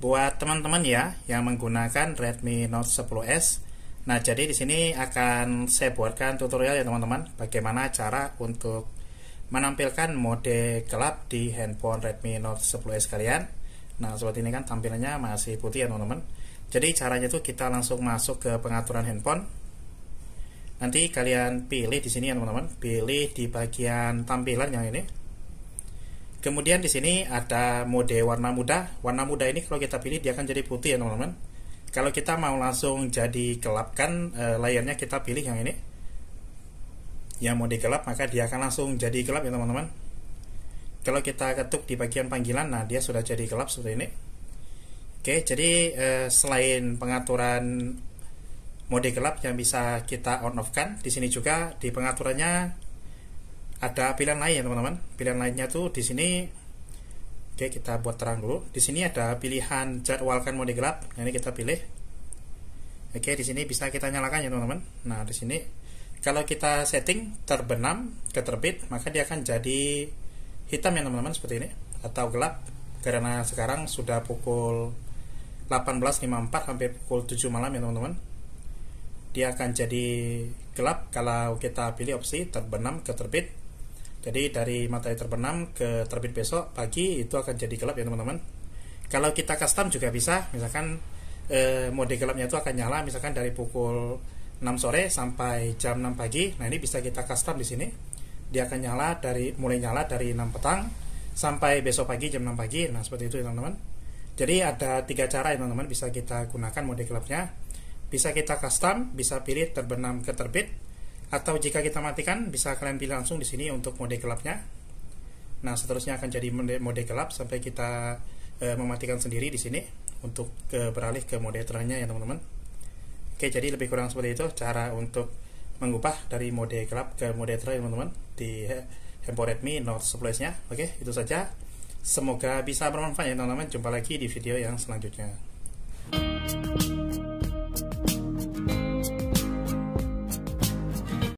buat teman-teman ya yang menggunakan Redmi Note 10s. Nah, jadi di sini akan saya buatkan tutorial ya teman-teman bagaimana cara untuk menampilkan mode gelap di handphone Redmi Note 10s kalian. Nah, seperti ini kan tampilannya masih putih ya teman-teman. Jadi caranya itu kita langsung masuk ke pengaturan handphone. Nanti kalian pilih di sini ya teman-teman, pilih di bagian tampilan yang ini Kemudian di sini ada mode warna muda. Warna muda ini kalau kita pilih dia akan jadi putih ya teman-teman. Kalau kita mau langsung jadi gelapkan e, layarnya kita pilih yang ini. Yang mode gelap maka dia akan langsung jadi gelap ya teman-teman. Kalau kita ketuk di bagian panggilan, nah dia sudah jadi gelap seperti ini. Oke, jadi e, selain pengaturan mode gelap yang bisa kita on off kan, di sini juga di pengaturannya ada pilihan lain ya teman-teman pilihan lainnya tuh di sini oke kita buat terang dulu di sini ada pilihan jadwalkan mode gelap nah, ini kita pilih oke di sini bisa kita nyalakan ya teman-teman nah di sini kalau kita setting terbenam ke terbit maka dia akan jadi hitam ya teman-teman seperti ini atau gelap karena sekarang sudah pukul 18.54 sampai pukul 7 malam ya teman-teman dia akan jadi gelap kalau kita pilih opsi terbenam ke terbit jadi dari matahari terbenam ke terbit besok pagi itu akan jadi gelap ya teman-teman. Kalau kita custom juga bisa, misalkan eh, mode gelapnya itu akan nyala misalkan dari pukul 6 sore sampai jam 6 pagi. Nah, ini bisa kita custom di sini. Dia akan nyala dari mulai nyala dari 6 petang sampai besok pagi jam 6 pagi. Nah, seperti itu ya teman-teman. Jadi ada tiga cara ya teman-teman bisa kita gunakan mode gelapnya. Bisa kita custom, bisa pilih terbenam ke terbit atau jika kita matikan bisa kalian pilih langsung di sini untuk mode gelapnya nah seterusnya akan jadi mode, gelap sampai kita e, mematikan sendiri di sini untuk e, beralih ke mode terangnya ya teman-teman oke jadi lebih kurang seperti itu cara untuk mengubah dari mode gelap ke mode terang ya teman-teman di handphone Redmi Note 11 nya oke itu saja semoga bisa bermanfaat ya teman-teman jumpa lagi di video yang selanjutnya